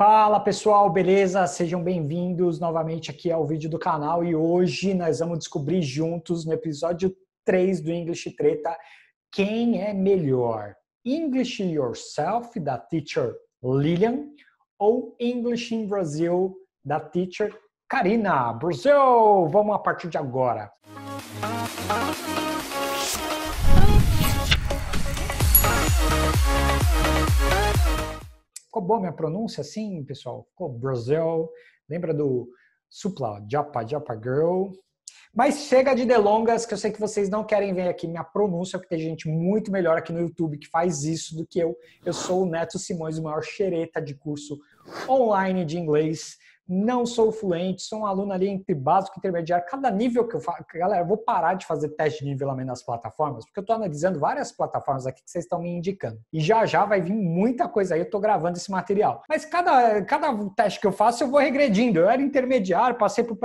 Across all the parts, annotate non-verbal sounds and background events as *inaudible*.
Fala pessoal, beleza? Sejam bem-vindos novamente aqui ao vídeo do canal e hoje nós vamos descobrir juntos no episódio 3 do English Treta quem é melhor, English Yourself da teacher Lilian ou English in Brazil da teacher Karina. Brasil, vamos a partir de agora. Música Ficou boa minha pronúncia assim, pessoal? Ficou Brasil. Lembra do Supla, Japa, Japa Girl. Mas chega de delongas, que eu sei que vocês não querem ver aqui minha pronúncia, porque tem gente muito melhor aqui no YouTube que faz isso do que eu. Eu sou o Neto Simões, o maior xereta de curso online de inglês não sou fluente, sou um aluno ali entre básico e intermediário. Cada nível que eu faço, galera, eu vou parar de fazer teste de nivelamento nas plataformas, porque eu estou analisando várias plataformas aqui que vocês estão me indicando. E já já vai vir muita coisa aí, eu estou gravando esse material. Mas cada, cada teste que eu faço, eu vou regredindo. Eu era intermediário, passei para o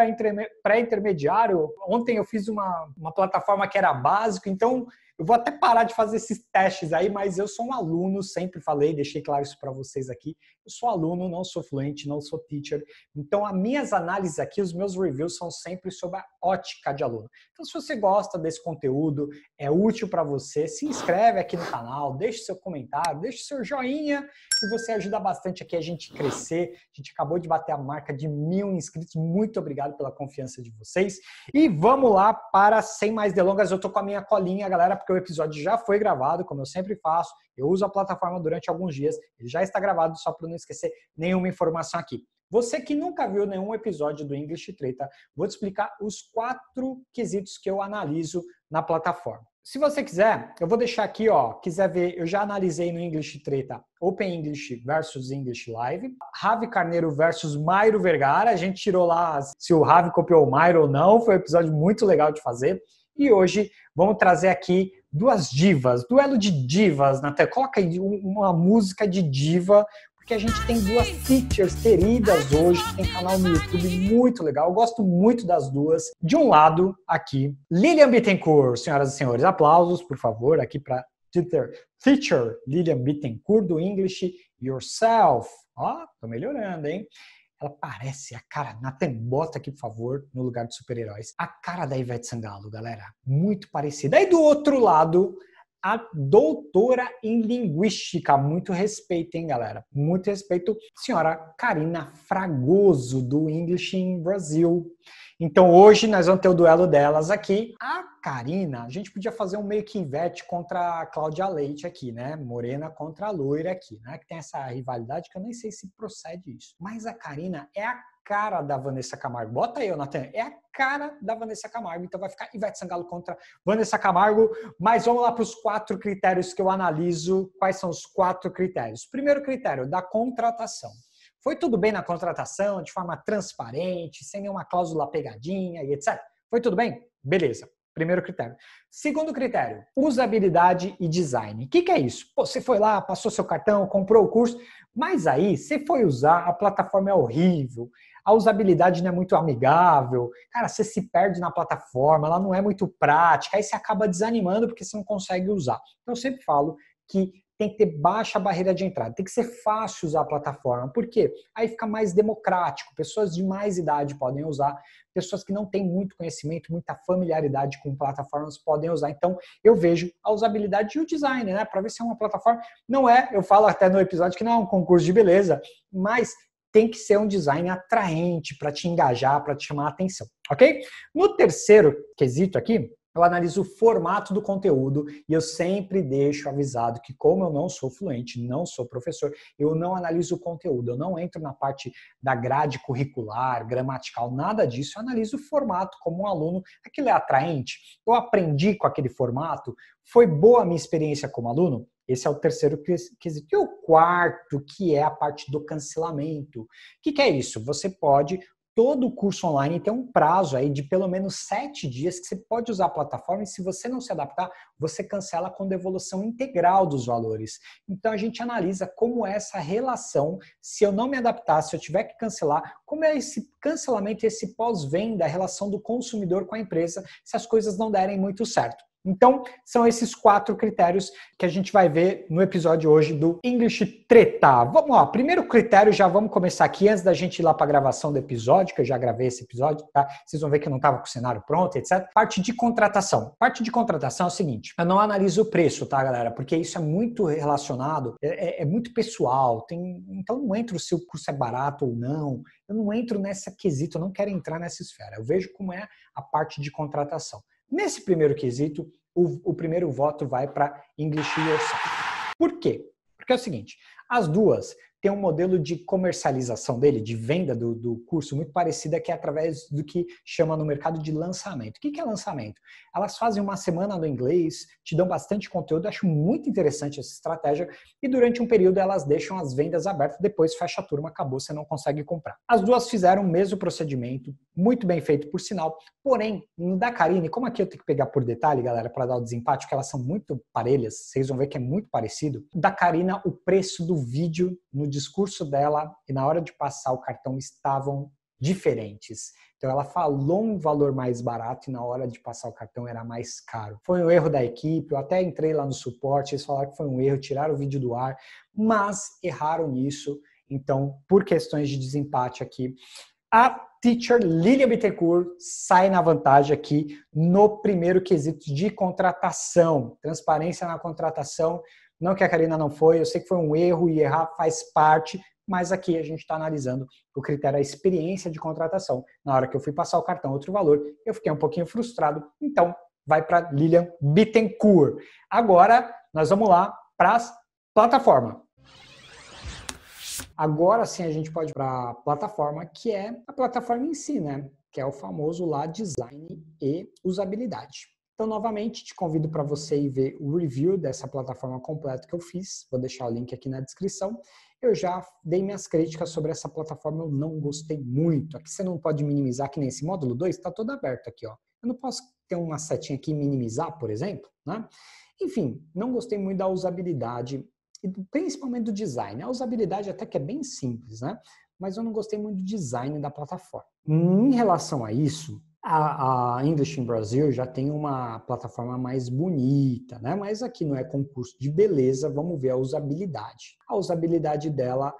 pré-intermediário. Ontem eu fiz uma, uma plataforma que era básico, então eu vou até parar de fazer esses testes aí, mas eu sou um aluno, sempre falei, deixei claro isso para vocês aqui. Eu sou aluno, não sou fluente, não sou teacher. Então, as minhas análises aqui, os meus reviews são sempre sobre a ótica de aluno. Então, se você gosta desse conteúdo, é útil para você, se inscreve aqui no canal, deixe seu comentário, deixe seu joinha, que você ajuda bastante aqui a gente crescer. A gente acabou de bater a marca de mil inscritos. Muito obrigado pela confiança de vocês. E vamos lá para, sem mais delongas, eu tô com a minha colinha, galera, porque o episódio já foi gravado, como eu sempre faço. Eu uso a plataforma durante alguns dias, ele já está gravado, só para não esquecer nenhuma informação aqui. Você que nunca viu nenhum episódio do English Treta, vou te explicar os quatro quesitos que eu analiso na plataforma. Se você quiser, eu vou deixar aqui, ó, quiser ver, eu já analisei no English Treta Open English versus English Live, Ravi Carneiro versus Mairo Vergara, a gente tirou lá se o Ravi copiou o Mairo ou não, foi um episódio muito legal de fazer. E hoje vamos trazer aqui duas divas, duelo de divas, Natan. Coloca aí uma música de diva, porque a gente tem duas teachers queridas hoje, que tem canal no YouTube muito legal. Eu gosto muito das duas. De um lado, aqui, Lilian Bittencourt, senhoras e senhores, aplausos, por favor, aqui para teacher, teacher Lilian Bittencourt do English Yourself. Ó, tô melhorando, hein? ela parece a cara, Nathan, bota aqui, por favor, no lugar dos super-heróis, a cara da Ivete Sangalo, galera. Muito parecida. e do outro lado, a doutora em linguística. Muito respeito, hein, galera? Muito respeito, senhora Karina Fragoso, do English in Brasil. Então hoje nós vamos ter o duelo delas aqui. A Karina, a gente podia fazer um meio que invete contra a Cláudia Leite aqui, né? Morena contra a loira aqui, né? Que tem essa rivalidade que eu nem sei se procede isso. Mas a Karina é a cara da Vanessa Camargo. Bota aí, Natan. É a cara da Vanessa Camargo. Então vai ficar Ivete Sangalo contra Vanessa Camargo. Mas vamos lá para os quatro critérios que eu analiso. Quais são os quatro critérios? Primeiro critério, da contratação. Foi tudo bem na contratação, de forma transparente, sem nenhuma cláusula pegadinha e etc. Foi tudo bem? Beleza. Primeiro critério. Segundo critério, usabilidade e design. O que, que, é isso? Pô, você foi lá, passou seu cartão, comprou o curso, mas aí você foi usar, a plataforma é horrível, a usabilidade não é muito amigável, cara, você se perde na plataforma, ela não é muito prática, aí você acaba desanimando porque você não consegue usar. Então, eu sempre falo que tem que ter baixa barreira de entrada, tem que ser fácil usar a plataforma, porque aí fica mais democrático, pessoas de mais idade podem usar, pessoas que não têm muito conhecimento, muita familiaridade com plataformas podem usar. Então, eu vejo a usabilidade e o design, né? Para ver se é uma plataforma. Não é, eu falo até no episódio que não é um concurso de beleza, mas tem que ser um design atraente para te engajar, para te chamar a atenção, ok? No terceiro quesito aqui, eu analiso o formato do conteúdo e eu sempre deixo avisado que, como eu não sou fluente, não sou professor, eu não analiso o conteúdo, eu não entro na parte da grade curricular, gramatical, nada disso, eu analiso o formato como um aluno, aquilo é atraente, eu aprendi com aquele formato, foi boa a minha experiência como aluno? Esse é o terceiro quesito. E o quarto, que é a parte do cancelamento. O que, que é isso? Você pode todo curso online tem um prazo aí de pelo menos sete dias que você pode usar a plataforma e se você não se adaptar, você cancela com devolução integral dos valores. Então a gente analisa como é essa relação, se eu não me adaptar, se eu tiver que cancelar, como é esse cancelamento, esse pós-venda, a relação do consumidor com a empresa, se as coisas não derem muito certo. Então, são esses quatro critérios que a gente vai ver no episódio hoje do English Treta. Vamos lá, primeiro critério, já vamos começar aqui antes da gente ir lá para a gravação do episódio, que eu já gravei esse episódio, tá? Vocês vão ver que eu não estava com o cenário pronto, etc. Parte de contratação. Parte de contratação é o seguinte: eu não analiso o preço, tá, galera? Porque isso é muito relacionado, é, é, é muito pessoal. Tem, então, não entro se o curso é barato ou não. Eu não entro nessa quesito, eu não quero entrar nessa esfera. Eu vejo como é a parte de contratação. Nesse primeiro quesito, o, o primeiro voto vai para English Yourself. Por quê? Porque é o seguinte, as duas tem um modelo de comercialização dele, de venda do, do curso, muito parecida é que é através do que chama no mercado de lançamento. O que, que é lançamento? Elas fazem uma semana no inglês, te dão bastante conteúdo, acho muito interessante essa estratégia, e durante um período elas deixam as vendas abertas, depois fecha a turma, acabou, você não consegue comprar. As duas fizeram o mesmo procedimento, muito bem feito por sinal, porém, no da Karine, como aqui eu tenho que pegar por detalhe, galera, para dar o desempate, porque elas são muito parelhas, vocês vão ver que é muito parecido, da Karina o preço do vídeo no discurso dela e na hora de passar o cartão estavam diferentes. Então ela falou um valor mais barato e na hora de passar o cartão era mais caro. Foi um erro da equipe, eu até entrei lá no suporte, eles falaram que foi um erro, tiraram o vídeo do ar, mas erraram nisso. Então, por questões de desempate aqui, a teacher Lilian Bittencourt sai na vantagem aqui no primeiro quesito de contratação, transparência na contratação. Não que a Karina não foi, eu sei que foi um erro e errar faz parte, mas aqui a gente está analisando o critério, da experiência de contratação. Na hora que eu fui passar o cartão outro valor, eu fiquei um pouquinho frustrado, então vai para Lilian Bittencourt. Agora, nós vamos lá para as plataformas. Agora sim a gente pode para a plataforma, que é a plataforma em si, né? Que é o famoso lá design e usabilidade. Então, novamente, te convido para você ir ver o review dessa plataforma completa que eu fiz. Vou deixar o link aqui na descrição. Eu já dei minhas críticas sobre essa plataforma, eu não gostei muito. Aqui você não pode minimizar, que nesse módulo 2 está todo aberto aqui, ó. Eu não posso ter uma setinha aqui e minimizar, por exemplo, né? Enfim, não gostei muito da usabilidade e principalmente do design. A usabilidade até que é bem simples, né? Mas eu não gostei muito do design da plataforma. Em hum. relação a isso, a, a English in Brasil já tem uma plataforma mais bonita, né? Mas aqui não é concurso de beleza, vamos ver a usabilidade. A usabilidade dela,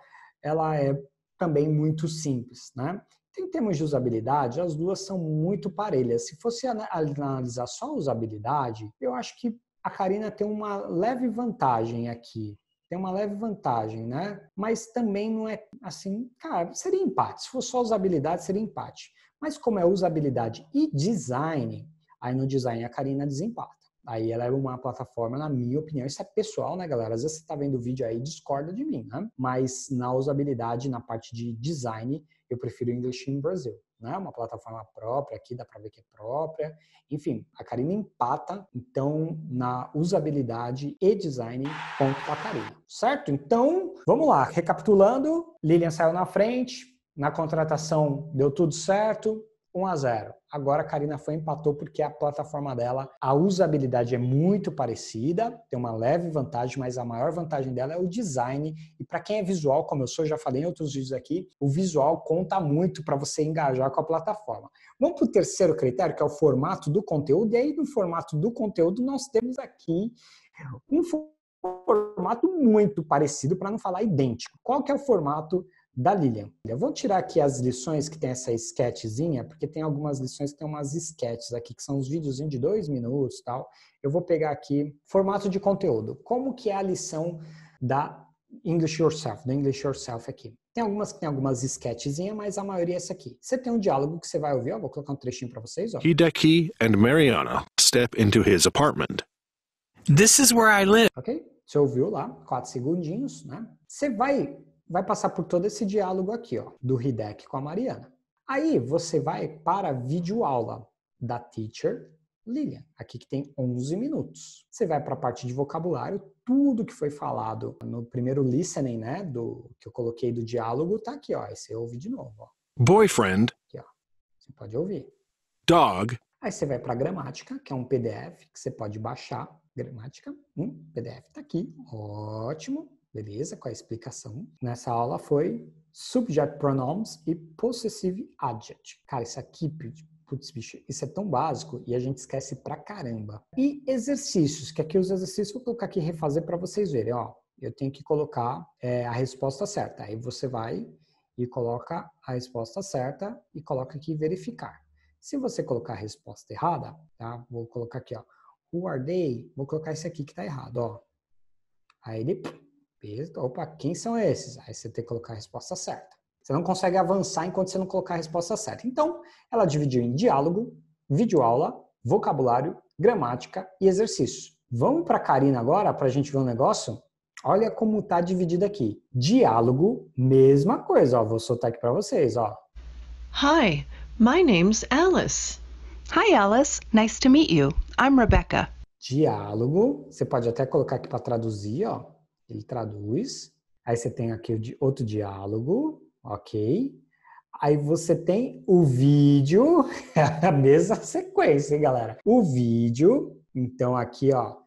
ela é também muito simples, né? Em termos de usabilidade, as duas são muito parelhas. Se fosse analisar só a usabilidade, eu acho que a Karina tem uma leve vantagem aqui, tem uma leve vantagem, né? Mas também não é assim, cara, seria empate. Se fosse só usabilidade, seria empate. Mas como é usabilidade e design, aí no design a Karina desempata. Aí ela é uma plataforma, na minha opinião, isso é pessoal, né, galera? Às vezes você tá vendo o vídeo aí discorda de mim, né? Mas na usabilidade, na parte de design, eu prefiro o English in Brasil né? uma plataforma própria, aqui dá para ver que é própria. Enfim, a Karina empata, então, na usabilidade e design, ponto a Karina. Certo? Então, vamos lá. Recapitulando, Lilian saiu na frente, na contratação deu tudo certo, 1 a 0. Agora a Karina foi empatou porque a plataforma dela, a usabilidade é muito parecida, tem uma leve vantagem, mas a maior vantagem dela é o design. E para quem é visual, como eu sou, já falei em outros vídeos aqui, o visual conta muito para você engajar com a plataforma. Vamos para o terceiro critério, que é o formato do conteúdo. E aí no formato do conteúdo nós temos aqui um formato muito parecido, para não falar idêntico. Qual que é o formato da Lilian. Eu vou tirar aqui as lições que tem essa sketchzinha, porque tem algumas lições que tem umas sketches aqui, que são os vídeos de dois minutos tal. Eu vou pegar aqui formato de conteúdo. Como que é a lição da English Yourself, do English Yourself aqui. Tem algumas que tem algumas sketchzinhas, mas a maioria é essa aqui. Você tem um diálogo que você vai ouvir, ó, vou colocar um trechinho para vocês. Ó. Hideki and Mariana step into his apartment. This is where I live. Ok? Você ouviu lá, quatro segundinhos, né? Você vai vai passar por todo esse diálogo aqui, ó, do Hidek com a Mariana. Aí você vai para a videoaula da teacher Lilian, aqui que tem 11 minutos. Você vai para a parte de vocabulário, tudo que foi falado no primeiro listening, né, do que eu coloquei do diálogo, tá aqui, ó, aí você ouve de novo, ó. Boyfriend. Aqui, ó. Você pode ouvir. Dog. Aí você vai para gramática, que é um PDF que você pode baixar. Gramática, um PDF tá aqui. Ótimo beleza? Com a explicação. Nessa aula foi subject pronouns e possessive adjective. Cara, isso aqui, putz, bicho, isso é tão básico e a gente esquece pra caramba. E exercícios, que aqui os exercícios eu vou colocar aqui refazer para vocês verem, ó. Eu tenho que colocar é, a resposta certa. Aí você vai e coloca a resposta certa e coloca aqui verificar. Se você colocar a resposta errada, tá? Vou colocar aqui, ó. Who are they? Vou colocar esse aqui que tá errado, ó. Aí ele Beleza, então, opa, quem são esses? Aí você tem que colocar a resposta certa. Você não consegue avançar enquanto você não colocar a resposta certa. Então, ela dividiu em diálogo, videoaula, vocabulário, gramática e exercício. Vamos para a Karina agora para a gente ver um negócio? Olha como está dividido aqui. Diálogo, mesma coisa. Ó, vou soltar aqui para vocês. Ó. Hi, my name's Alice. Hi, Alice. Nice to meet you. I'm Rebecca. Diálogo. Você pode até colocar aqui para traduzir. Ó ele traduz. Aí você tem aqui outro diálogo, ok? Aí você tem o vídeo, *laughs* a mesma sequência, hein, galera? O vídeo, então aqui, ó,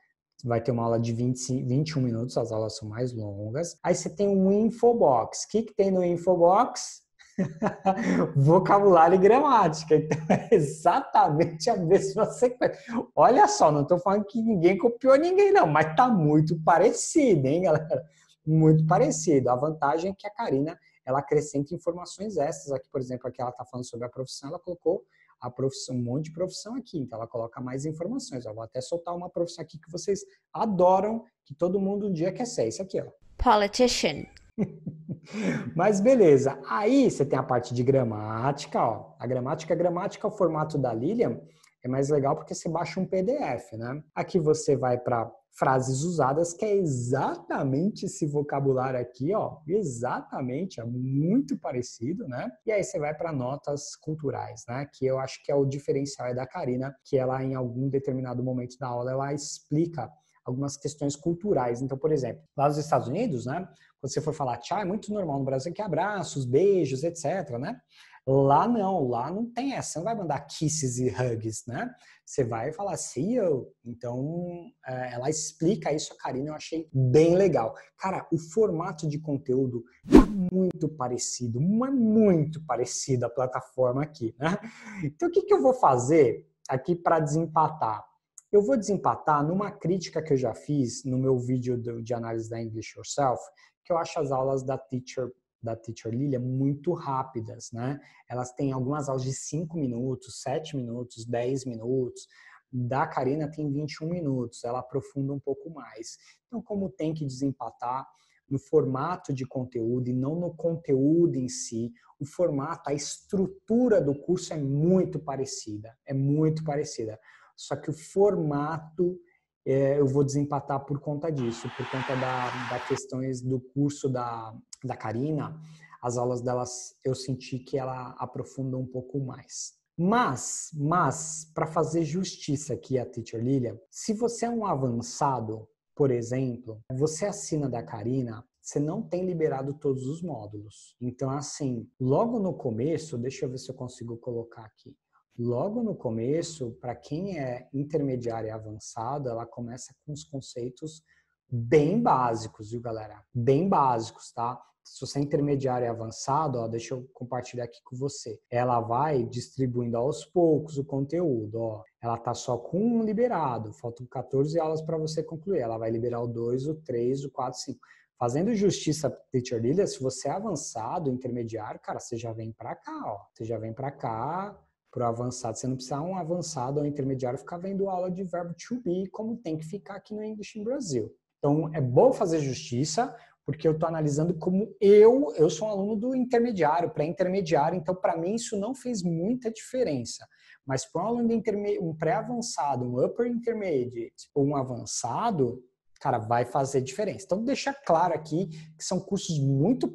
vai ter uma aula de 25, 21 minutos, as aulas são mais longas. Aí você tem um infobox. O que, que tem no infobox? *laughs* vocabulário e gramática. Então, é *laughs* exatamente a mesma sequência. Olha só, não estou falando que ninguém copiou ninguém, não, mas está muito parecido, hein, galera? Muito parecido. A vantagem é que a Karina ela acrescenta informações essas. Aqui, por exemplo, aqui ela está falando sobre a profissão, ela colocou a profissão, um monte de profissão aqui, então ela coloca mais informações. Eu vou até soltar uma profissão aqui que vocês adoram, que todo mundo um dia quer ser. Isso aqui, ó. Politician, *laughs* Mas beleza. Aí você tem a parte de gramática, ó. A gramática, a gramática, o formato da Lilian é mais legal porque você baixa um PDF, né? Aqui você vai para frases usadas, que é exatamente esse vocabulário aqui, ó, exatamente, é muito parecido, né? E aí você vai para notas culturais, né? Que eu acho que é o diferencial é da Karina, que ela em algum determinado momento da aula ela explica algumas questões culturais. Então, por exemplo, lá nos Estados Unidos, né, quando você for falar tchau, é muito normal no Brasil que abraços, beijos, etc, né? Lá não, lá não tem essa, você não vai mandar kisses e hugs, né? Você vai falar see you. Então, é, ela explica isso a Karina, eu achei bem legal. Cara, o formato de conteúdo é muito parecido, mas muito parecido a plataforma aqui, né? Então, o que, que eu vou fazer aqui para desempatar? Eu vou desempatar numa crítica que eu já fiz no meu vídeo de análise da English Yourself, que eu acho as aulas da Teacher da Teacher Lilia muito rápidas, né? Elas têm algumas aulas de 5 minutos, 7 minutos, 10 minutos. Da Karina tem 21 minutos, ela aprofunda um pouco mais. Então, como tem que desempatar no formato de conteúdo e não no conteúdo em si, o formato, a estrutura do curso é muito parecida, é muito parecida. Só que o formato é, eu vou desempatar por conta disso, por conta da, da questões do curso da, da Karina, as aulas delas eu senti que ela aprofunda um pouco mais. Mas, mas, para fazer justiça aqui a Teacher Lilia, se você é um avançado, por exemplo, você assina da Karina, você não tem liberado todos os módulos. Então, assim, logo no começo, deixa eu ver se eu consigo colocar aqui. Logo no começo, para quem é intermediário e avançado, ela começa com os conceitos bem básicos, viu, galera? Bem básicos, tá? Se você é intermediário e avançado, ó, deixa eu compartilhar aqui com você. Ela vai distribuindo aos poucos o conteúdo, ó. Ela tá só com um liberado, faltam 14 aulas para você concluir. Ela vai liberar o 2, o 3, o 4, 5. Fazendo justiça, Teacher Lilia, se você é avançado, intermediário, cara, você já vem para cá, ó. Você já vem para cá para o avançado. Você não precisa um avançado ou intermediário ficar vendo aula de verbo to be, como tem que ficar aqui no English in Brasil. Então, é bom fazer justiça, porque eu estou analisando como eu, eu sou um aluno do intermediário, pré-intermediário, então para mim isso não fez muita diferença. Mas para um aluno de um pré-avançado, um upper intermediate ou um avançado, cara, vai fazer diferença. Então deixa claro aqui que são cursos muito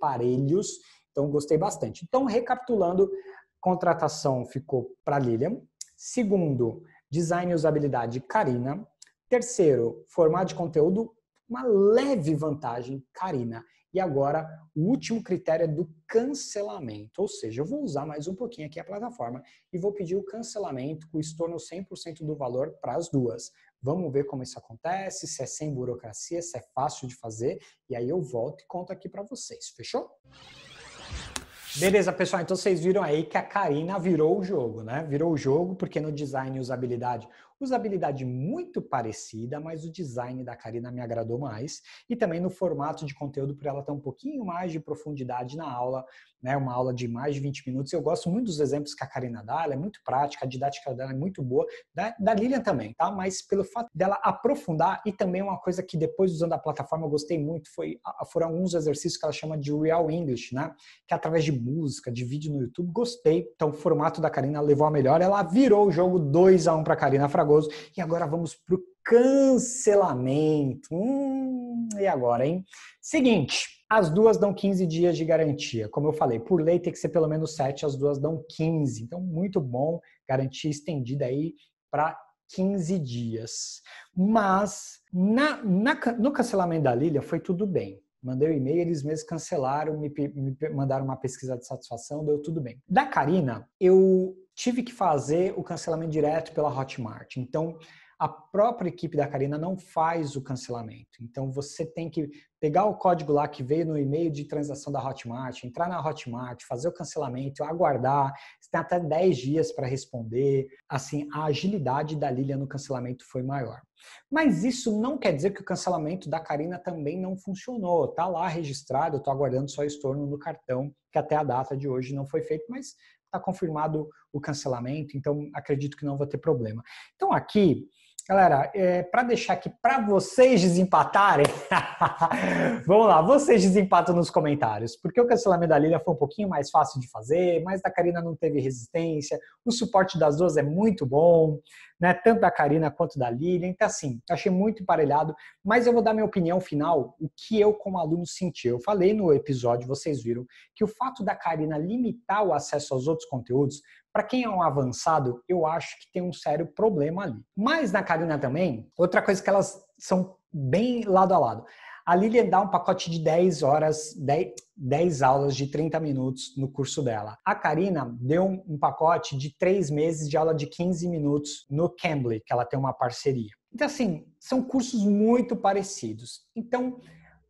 parelhos, então gostei bastante. Então recapitulando, contratação ficou para Lilian. Segundo, design e usabilidade, Karina. Terceiro, formato de conteúdo, uma leve vantagem, Karina. E agora, o último critério é do cancelamento, ou seja, eu vou usar mais um pouquinho aqui a plataforma e vou pedir o cancelamento com estorno 100% do valor para as duas. Vamos ver como isso acontece, se é sem burocracia, se é fácil de fazer, e aí eu volto e conto aqui para vocês, fechou? Beleza, pessoal. Então vocês viram aí que a Karina virou o jogo, né? Virou o jogo porque no design e usabilidade, usabilidade muito parecida, mas o design da Karina me agradou mais. E também no formato de conteúdo, por ela ter um pouquinho mais de profundidade na aula, né, uma aula de mais de 20 minutos. Eu gosto muito dos exemplos que a Karina dá, ela é muito prática, a didática dela é muito boa, da, da Lilian também, tá? Mas pelo fato dela aprofundar e também uma coisa que depois usando a plataforma eu gostei muito foi foram alguns exercícios que ela chama de real English, né? Que é através de música, de vídeo no YouTube, gostei. Então o formato da Karina levou a melhor, ela virou o jogo 2 a 1 para Karina Fragoso e agora vamos pro cancelamento. Hum, e agora, hein? Seguinte, as duas dão 15 dias de garantia. Como eu falei, por lei tem que ser pelo menos 7, as duas dão 15. Então, muito bom, garantia estendida aí para 15 dias. Mas na, na, no cancelamento da Lilia foi tudo bem. Mandei o um e-mail, eles mesmos cancelaram, me, me mandaram uma pesquisa de satisfação, deu tudo bem. Da Karina, eu tive que fazer o cancelamento direto pela Hotmart. Então, a própria equipe da Carina não faz o cancelamento. Então você tem que pegar o código lá que veio no e-mail de transação da Hotmart, entrar na Hotmart, fazer o cancelamento, aguardar, você tem até 10 dias para responder. Assim, a agilidade da Lilia no cancelamento foi maior. Mas isso não quer dizer que o cancelamento da Carina também não funcionou. Tá lá registrado, eu tô aguardando só estorno no cartão, que até a data de hoje não foi feito, mas está confirmado o cancelamento, então acredito que não vai ter problema. Então aqui Galera, é, para deixar aqui para vocês desempatarem, *laughs* vamos lá, vocês desempatam nos comentários, porque o cancelamento da Lilia foi um pouquinho mais fácil de fazer, mas da Karina não teve resistência, o suporte das duas é muito bom, né? Tanto da Karina quanto da Lilian. Então, assim, achei muito emparelhado, mas eu vou dar minha opinião final, o que eu, como aluno, senti. Eu falei no episódio, vocês viram, que o fato da Karina limitar o acesso aos outros conteúdos, para quem é um avançado, eu acho que tem um sério problema ali. Mas na Karina também, outra coisa que elas são bem lado a lado. A Lilian dá um pacote de 10 horas, 10, 10 aulas de 30 minutos no curso dela. A Karina deu um, um pacote de 3 meses de aula de 15 minutos no Cambly, que ela tem uma parceria. Então, assim, são cursos muito parecidos. Então,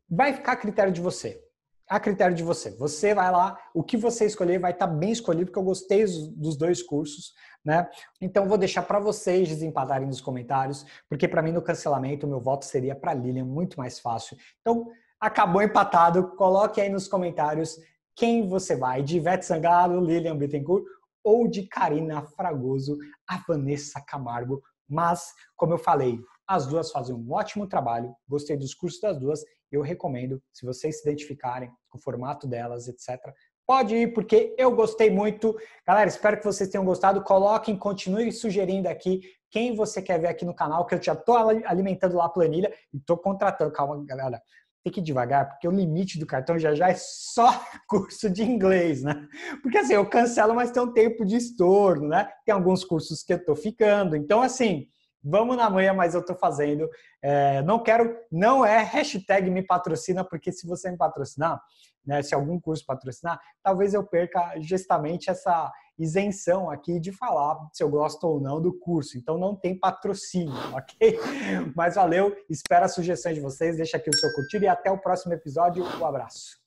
vai ficar a critério de você a critério de você. Você vai lá, o que você escolher vai estar tá bem escolhido, porque eu gostei dos dois cursos, né? Então vou deixar para vocês desempatarem nos comentários, porque para mim no cancelamento meu voto seria para Lilian, muito mais fácil. Então, acabou empatado, coloque aí nos comentários quem você vai, de Ivete Sangalo, Lilian Bittencourt ou de Karina Fragoso, a Vanessa Camargo. Mas, como eu falei, as duas fazem um ótimo trabalho, gostei dos cursos das duas eu recomendo, se vocês se identificarem com o formato delas, etc., pode ir, porque eu gostei muito. Galera, espero que vocês tenham gostado. Coloquem, continuem sugerindo aqui quem você quer ver aqui no canal, que eu já estou alimentando lá a planilha e estou contratando. Calma, galera. Tem que ir devagar, porque o limite do cartão já já é só *laughs* curso de inglês, né? Porque assim, eu cancelo, mas tem um tempo de estorno, né? Tem alguns cursos que eu estou ficando. Então, assim, vamos na manhã, mas eu estou fazendo. É, não quero, não é hashtag me patrocina, porque se você me patrocinar, né, se algum curso patrocinar, talvez eu perca justamente essa isenção aqui de falar se eu gosto ou não do curso. Então não tem patrocínio, *laughs* ok? Mas valeu, espero as sugestões de vocês, deixa aqui o seu curtir e até o próximo episódio. Um abraço.